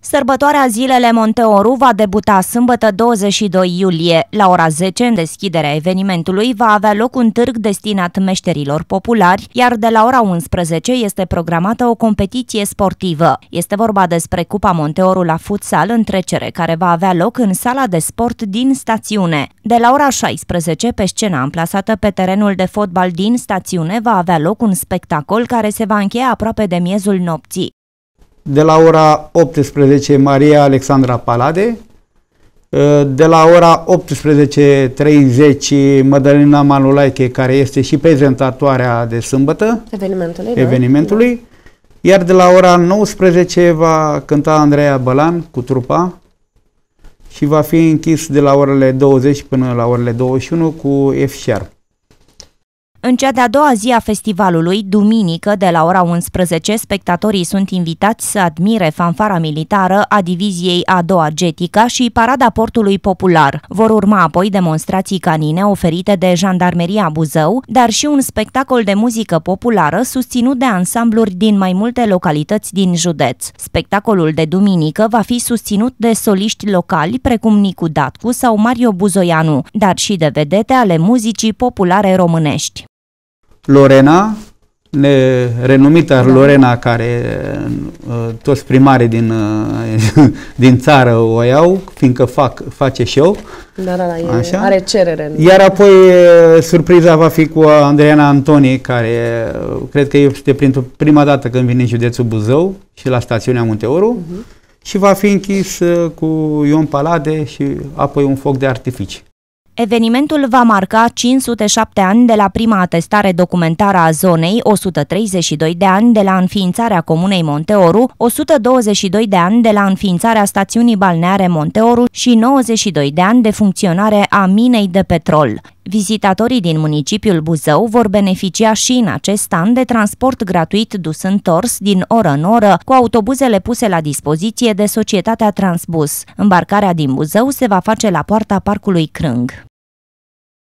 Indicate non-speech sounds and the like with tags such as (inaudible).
Sărbătoarea zilele Monteoru va debuta sâmbătă 22 iulie. La ora 10, în deschiderea evenimentului, va avea loc un târg destinat meșterilor populari, iar de la ora 11 este programată o competiție sportivă. Este vorba despre Cupa Monteoru la futsal în trecere, care va avea loc în sala de sport din stațiune. De la ora 16, pe scena amplasată pe terenul de fotbal din stațiune, va avea loc un spectacol care se va încheia aproape de miezul nopții de la ora 18 Maria Alexandra Palade, ă, de la ora 18.30 Mădălina Manulaiche, care este și prezentatoarea de sâmbătă evenimentului, da. evenimentului da. iar de la ora 19 va cânta Andreea Bălan cu trupa și va fi închis de la orele 20 până la orele 21 cu F-Sharp. În cea de-a doua zi a festivalului, duminică, de la ora 11, spectatorii sunt invitați să admire fanfara militară a diviziei a doua Getica și parada portului popular. Vor urma apoi demonstrații canine oferite de Jandarmeria Buzău, dar și un spectacol de muzică populară susținut de ansambluri din mai multe localități din județ. Spectacolul de duminică va fi susținut de soliști locali precum Nicu Datcu sau Mario Buzoianu, dar și de vedete ale muzicii populare românești. Lorena, da. Lorena, care uh, toți primarii din, uh, (laughs) din țară o iau, fiindcă fac, face show. Da, da, da, așa. are cerere. Iar apoi uh, surpriza va fi cu Andreana Antoni, care cred că este prima dată când vine în județul Buzău și la stațiunea Munteoru. Uh-huh. Și va fi închis cu Ion Palade și apoi un foc de artificii. Evenimentul va marca 507 ani de la prima atestare documentară a zonei, 132 de ani de la înființarea comunei Monteoru, 122 de ani de la înființarea stațiunii balneare Monteoru și 92 de ani de funcționare a minei de petrol. Vizitatorii din municipiul Buzău vor beneficia și în acest an de transport gratuit dus întors din oră în oră cu autobuzele puse la dispoziție de societatea Transbus. Îmbarcarea din Buzău se va face la poarta parcului Crâng.